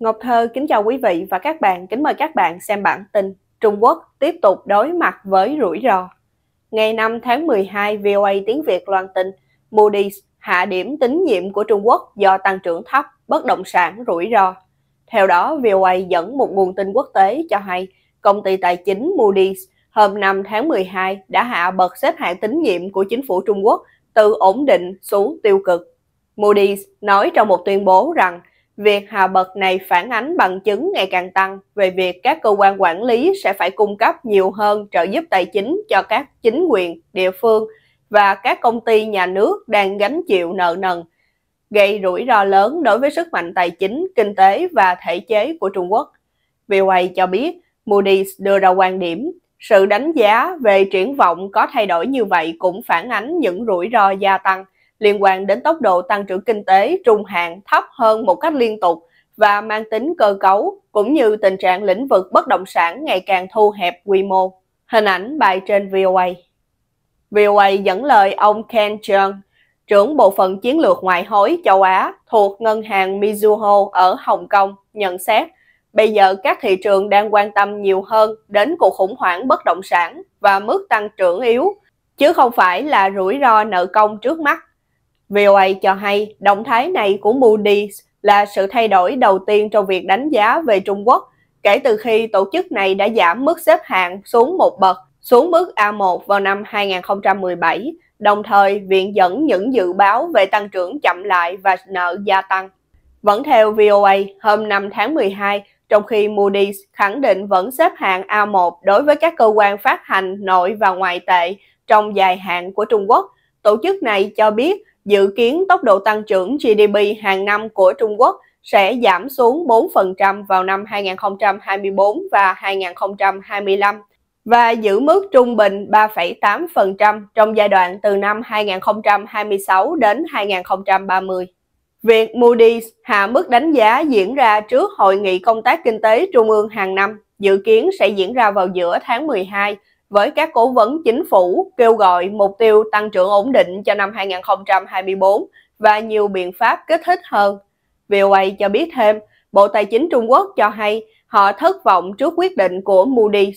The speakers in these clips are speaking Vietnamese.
Ngọc Thơ kính chào quý vị và các bạn, kính mời các bạn xem bản tin Trung Quốc tiếp tục đối mặt với rủi ro. Ngày 5 tháng 12, VOA tiếng Việt loan tin Moody's hạ điểm tín nhiệm của Trung Quốc do tăng trưởng thấp, bất động sản rủi ro. Theo đó, VOA dẫn một nguồn tin quốc tế cho hay công ty tài chính Moody's hôm 5 tháng 12 đã hạ bậc xếp hạng tín nhiệm của chính phủ Trung Quốc từ ổn định xuống tiêu cực. Moody's nói trong một tuyên bố rằng Việc hạ bậc này phản ánh bằng chứng ngày càng tăng về việc các cơ quan quản lý sẽ phải cung cấp nhiều hơn trợ giúp tài chính cho các chính quyền, địa phương và các công ty nhà nước đang gánh chịu nợ nần, gây rủi ro lớn đối với sức mạnh tài chính, kinh tế và thể chế của Trung Quốc. VOA cho biết Moody's đưa ra quan điểm sự đánh giá về triển vọng có thay đổi như vậy cũng phản ánh những rủi ro gia tăng – liên quan đến tốc độ tăng trưởng kinh tế trung hạn thấp hơn một cách liên tục và mang tính cơ cấu, cũng như tình trạng lĩnh vực bất động sản ngày càng thu hẹp quy mô. Hình ảnh bài trên VOA. VOA dẫn lời ông Ken Jeong, trưởng bộ phận chiến lược ngoại hối châu Á thuộc ngân hàng Mizuho ở Hồng Kông, nhận xét Bây giờ các thị trường đang quan tâm nhiều hơn đến cuộc khủng hoảng bất động sản và mức tăng trưởng yếu, chứ không phải là rủi ro nợ công trước mắt. VOA cho hay động thái này của Moody's là sự thay đổi đầu tiên trong việc đánh giá về Trung Quốc kể từ khi tổ chức này đã giảm mức xếp hạng xuống một bậc, xuống mức A1 vào năm 2017, đồng thời viện dẫn những dự báo về tăng trưởng chậm lại và nợ gia tăng. Vẫn theo VOA, hôm 5 tháng 12, trong khi Moody's khẳng định vẫn xếp hạng A1 đối với các cơ quan phát hành nội và ngoại tệ trong dài hạn của Trung Quốc, tổ chức này cho biết dự kiến tốc độ tăng trưởng GDP hàng năm của Trung Quốc sẽ giảm xuống 4% vào năm 2024 và 2025 và giữ mức trung bình 3,8% trong giai đoạn từ năm 2026 đến 2030. Việc Moody's hạ mức đánh giá diễn ra trước Hội nghị Công tác Kinh tế Trung ương hàng năm dự kiến sẽ diễn ra vào giữa tháng 12 với các cố vấn chính phủ kêu gọi mục tiêu tăng trưởng ổn định cho năm 2024 và nhiều biện pháp kích thích hơn. VOA cho biết thêm, Bộ Tài chính Trung Quốc cho hay họ thất vọng trước quyết định của Moody's,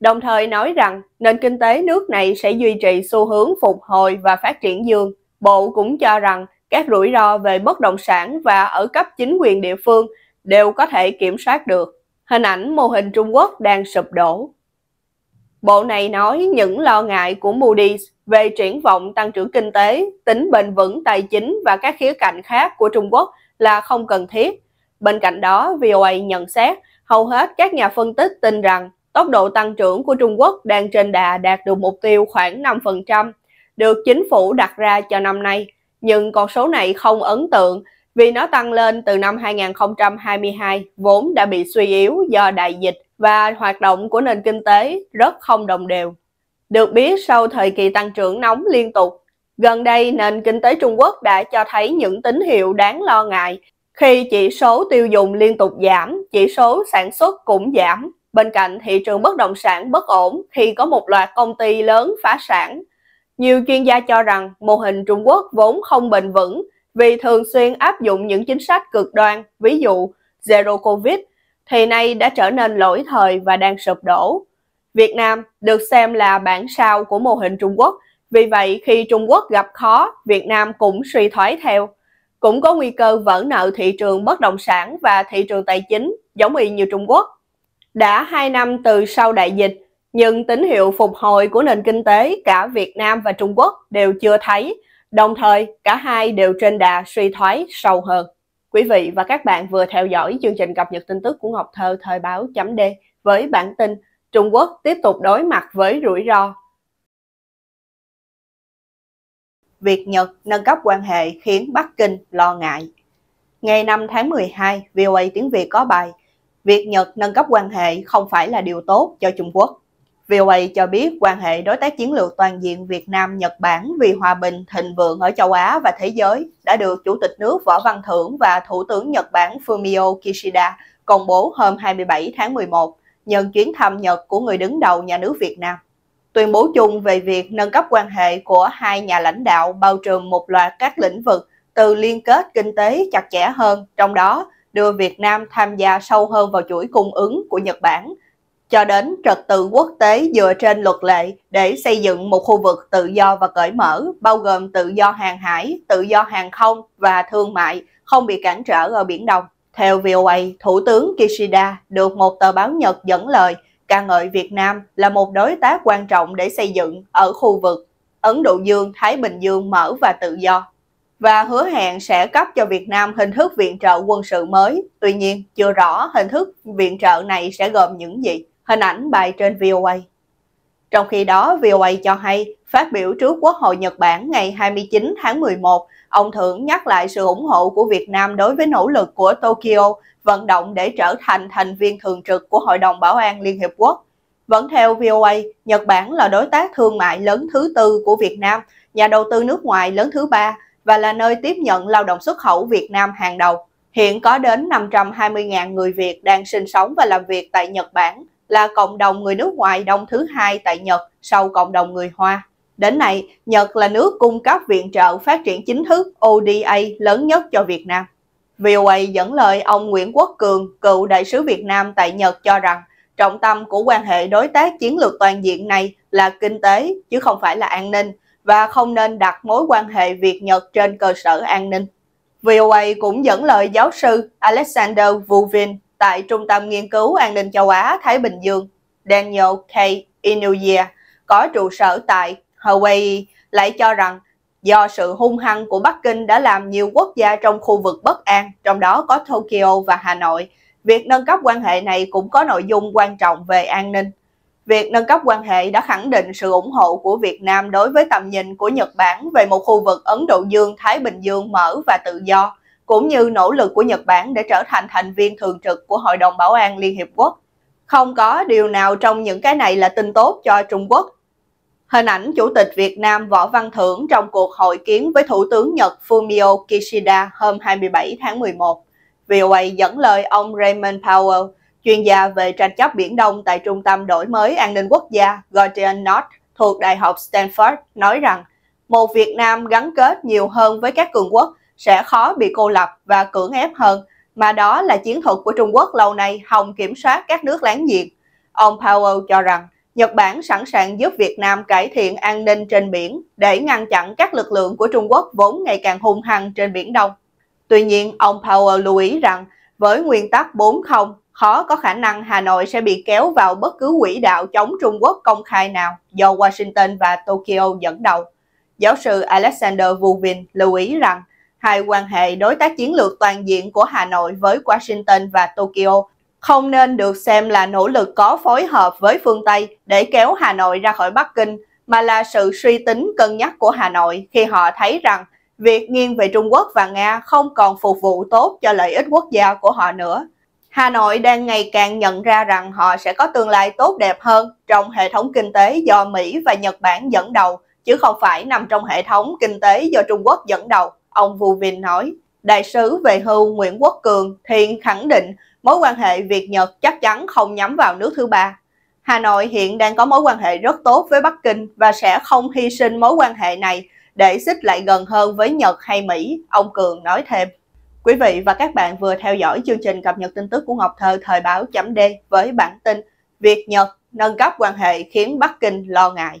đồng thời nói rằng nền kinh tế nước này sẽ duy trì xu hướng phục hồi và phát triển dương. Bộ cũng cho rằng các rủi ro về bất động sản và ở cấp chính quyền địa phương đều có thể kiểm soát được. Hình ảnh mô hình Trung Quốc đang sụp đổ. Bộ này nói những lo ngại của Moody's về triển vọng tăng trưởng kinh tế, tính bền vững tài chính và các khía cạnh khác của Trung Quốc là không cần thiết. Bên cạnh đó, VOA nhận xét hầu hết các nhà phân tích tin rằng tốc độ tăng trưởng của Trung Quốc đang trên đà đạt được mục tiêu khoảng 5%, được chính phủ đặt ra cho năm nay. Nhưng con số này không ấn tượng vì nó tăng lên từ năm 2022 vốn đã bị suy yếu do đại dịch và hoạt động của nền kinh tế rất không đồng đều. Được biết sau thời kỳ tăng trưởng nóng liên tục, gần đây nền kinh tế Trung Quốc đã cho thấy những tín hiệu đáng lo ngại khi chỉ số tiêu dùng liên tục giảm, chỉ số sản xuất cũng giảm. Bên cạnh thị trường bất động sản bất ổn khi có một loạt công ty lớn phá sản. Nhiều chuyên gia cho rằng mô hình Trung Quốc vốn không bền vững vì thường xuyên áp dụng những chính sách cực đoan, ví dụ Zero Covid thì nay đã trở nên lỗi thời và đang sụp đổ. Việt Nam được xem là bản sao của mô hình Trung Quốc, vì vậy khi Trung Quốc gặp khó, Việt Nam cũng suy thoái theo. Cũng có nguy cơ vỡ nợ thị trường bất động sản và thị trường tài chính, giống y như Trung Quốc. Đã 2 năm từ sau đại dịch, nhưng tín hiệu phục hồi của nền kinh tế cả Việt Nam và Trung Quốc đều chưa thấy, đồng thời cả hai đều trên đà suy thoái sâu hơn. Quý vị và các bạn vừa theo dõi chương trình cập nhật tin tức của Ngọc Thơ thời báo chấm D với bản tin Trung Quốc tiếp tục đối mặt với rủi ro. Việt Nhật nâng cấp quan hệ khiến Bắc Kinh lo ngại. Ngày 5 tháng 12, VOA tiếng Việt có bài Việt Nhật nâng cấp quan hệ không phải là điều tốt cho Trung Quốc. VOA cho biết quan hệ đối tác chiến lược toàn diện Việt Nam-Nhật Bản vì hòa bình, thịnh vượng ở châu Á và thế giới đã được Chủ tịch nước Võ Văn Thưởng và Thủ tướng Nhật Bản Fumio Kishida công bố hôm 27 tháng 11 nhân chuyến thăm Nhật của người đứng đầu nhà nước Việt Nam. Tuyên bố chung về việc nâng cấp quan hệ của hai nhà lãnh đạo bao trùm một loạt các lĩnh vực từ liên kết kinh tế chặt chẽ hơn, trong đó đưa Việt Nam tham gia sâu hơn vào chuỗi cung ứng của Nhật Bản – cho đến trật tự quốc tế dựa trên luật lệ để xây dựng một khu vực tự do và cởi mở, bao gồm tự do hàng hải, tự do hàng không và thương mại, không bị cản trở ở Biển Đông. Theo VOA, Thủ tướng Kishida được một tờ báo Nhật dẫn lời ca ngợi Việt Nam là một đối tác quan trọng để xây dựng ở khu vực Ấn Độ Dương, Thái Bình Dương mở và tự do và hứa hẹn sẽ cấp cho Việt Nam hình thức viện trợ quân sự mới. Tuy nhiên, chưa rõ hình thức viện trợ này sẽ gồm những gì. Hình ảnh bài trên VOA. Trong khi đó, VOA cho hay, phát biểu trước Quốc hội Nhật Bản ngày 29 tháng 11, ông Thưởng nhắc lại sự ủng hộ của Việt Nam đối với nỗ lực của Tokyo vận động để trở thành thành viên thường trực của Hội đồng Bảo an Liên Hiệp Quốc. Vẫn theo VOA, Nhật Bản là đối tác thương mại lớn thứ tư của Việt Nam, nhà đầu tư nước ngoài lớn thứ ba và là nơi tiếp nhận lao động xuất khẩu Việt Nam hàng đầu. Hiện có đến 520.000 người Việt đang sinh sống và làm việc tại Nhật Bản, là cộng đồng người nước ngoài đông thứ hai tại Nhật sau cộng đồng người Hoa. Đến nay, Nhật là nước cung cấp viện trợ phát triển chính thức ODA lớn nhất cho Việt Nam. VOA dẫn lời ông Nguyễn Quốc Cường, cựu đại sứ Việt Nam tại Nhật cho rằng trọng tâm của quan hệ đối tác chiến lược toàn diện này là kinh tế chứ không phải là an ninh và không nên đặt mối quan hệ Việt-Nhật trên cơ sở an ninh. VOA cũng dẫn lời giáo sư Alexander Vuvin, tại Trung tâm Nghiên cứu An ninh châu Á-Thái Bình Dương, Daniel K. Inouye có trụ sở tại Hawaii, lại cho rằng do sự hung hăng của Bắc Kinh đã làm nhiều quốc gia trong khu vực bất an, trong đó có Tokyo và Hà Nội, việc nâng cấp quan hệ này cũng có nội dung quan trọng về an ninh. Việc nâng cấp quan hệ đã khẳng định sự ủng hộ của Việt Nam đối với tầm nhìn của Nhật Bản về một khu vực Ấn Độ Dương-Thái Bình Dương mở và tự do, cũng như nỗ lực của Nhật Bản để trở thành thành viên thường trực của Hội đồng Bảo an Liên Hiệp Quốc. Không có điều nào trong những cái này là tin tốt cho Trung Quốc. Hình ảnh Chủ tịch Việt Nam Võ Văn Thưởng trong cuộc hội kiến với Thủ tướng Nhật Fumio Kishida hôm 27 tháng 11. VOA dẫn lời ông Raymond Powell, chuyên gia về tranh chấp Biển Đông tại Trung tâm Đổi mới An ninh Quốc gia Guardian North thuộc Đại học Stanford, nói rằng một Việt Nam gắn kết nhiều hơn với các cường quốc sẽ khó bị cô lập và cưỡng ép hơn, mà đó là chiến thuật của Trung Quốc lâu nay hòng kiểm soát các nước láng giềng. Ông Powell cho rằng Nhật Bản sẵn sàng giúp Việt Nam cải thiện an ninh trên biển để ngăn chặn các lực lượng của Trung Quốc vốn ngày càng hung hăng trên Biển Đông. Tuy nhiên, ông Powell lưu ý rằng với nguyên tắc 4-0, khó có khả năng Hà Nội sẽ bị kéo vào bất cứ quỹ đạo chống Trung Quốc công khai nào do Washington và Tokyo dẫn đầu. Giáo sư Alexander Vuvin lưu ý rằng hai quan hệ đối tác chiến lược toàn diện của Hà Nội với Washington và Tokyo không nên được xem là nỗ lực có phối hợp với phương Tây để kéo Hà Nội ra khỏi Bắc Kinh, mà là sự suy tính cân nhắc của Hà Nội khi họ thấy rằng việc nghiêng về Trung Quốc và Nga không còn phục vụ tốt cho lợi ích quốc gia của họ nữa. Hà Nội đang ngày càng nhận ra rằng họ sẽ có tương lai tốt đẹp hơn trong hệ thống kinh tế do Mỹ và Nhật Bản dẫn đầu, chứ không phải nằm trong hệ thống kinh tế do Trung Quốc dẫn đầu. Ông Vu Vinh nói, đại sứ về hưu Nguyễn Quốc Cường Thiên khẳng định mối quan hệ Việt-Nhật chắc chắn không nhắm vào nước thứ ba. Hà Nội hiện đang có mối quan hệ rất tốt với Bắc Kinh và sẽ không hy sinh mối quan hệ này để xích lại gần hơn với Nhật hay Mỹ, ông Cường nói thêm. Quý vị và các bạn vừa theo dõi chương trình cập nhật tin tức của Ngọc Thơ thời báo chấm D với bản tin Việt-Nhật nâng cấp quan hệ khiến Bắc Kinh lo ngại.